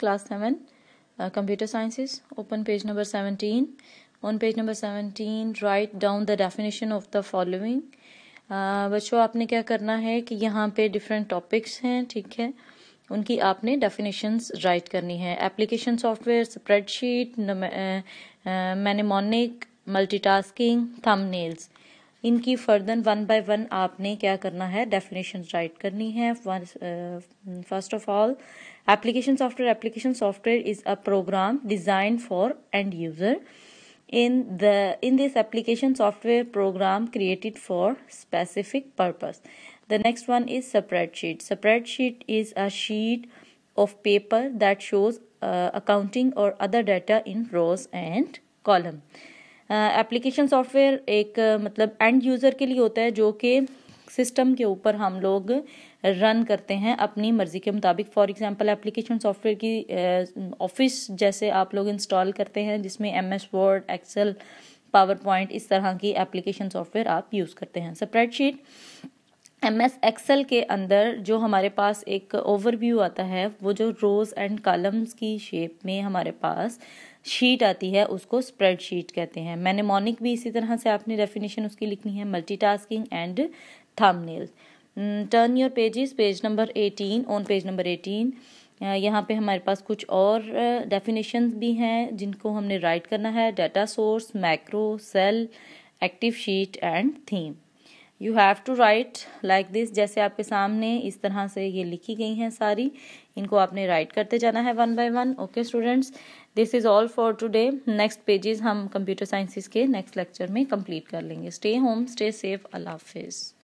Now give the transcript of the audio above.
class seven computer sciences open page number seventeen on page number seventeen write down the definition of the following बच्चों आपने क्या करना है कि यहाँ पे डिफरेंट टॉपिक्स हैं ठीक है उनकी आपने डेफिनेशन राइट करनी है application software spreadsheet mnemonic tasking thumbnails इनकी फर्दर वन बाय वन आपने क्या करना है डेफिनेशन राइट करनी है first of all application software application software is a program design for end user in the in this application software program created for specific purpose the next one is separate sheet separate sheet is a sheet of paper that shows accounting और other data in rose and column application software एक मतलब end user के लिए होता है जो कि system के ऊपर हम लोग रन करते हैं अपनी मर्ज़ी के मुताबिक फॉर एग्जांपल एप्लीकेशन सॉफ्टवेयर की ऑफिस जैसे आप लोग इंस्टॉल करते हैं जिसमें M S Word Excel PowerPoint इस तरह की एप्लीकेशन सॉफ्टवेयर आप यूज़ करते हैं स्प्रेडशीट एम एस एक्सेल के अंदर जो हमारे पास एक ओवरव्यू आता है वो जो रोज़ एंड कॉलम्स की शेप में हमारे पास शीट आती है उसको स्प्रेड शीट कहते हैं मैंने मॉनिक भी इसी तरह से आपने डेफिनेशन उसकी लिखनी है multitasking and thumbnails turn your pages page number eighteen on page number eighteen यहाँ पे हमारे पास कुछ और डेफिनेशन uh, भी हैं जिनको हमने राइट करना है data source macro cell active sheet and theme you have to write like this जैसे आपके सामने इस तरह से ये लिखी गई हैं सारी इनको आपने राइट करते जाना है one by one okay students this is all for today next pages हम कंप्यूटर साइंसिस के नेक्स्ट लेक्चर में कंप्लीट कर लेंगे स्टे होम स्टे सेफ अल्लाह हाफिज़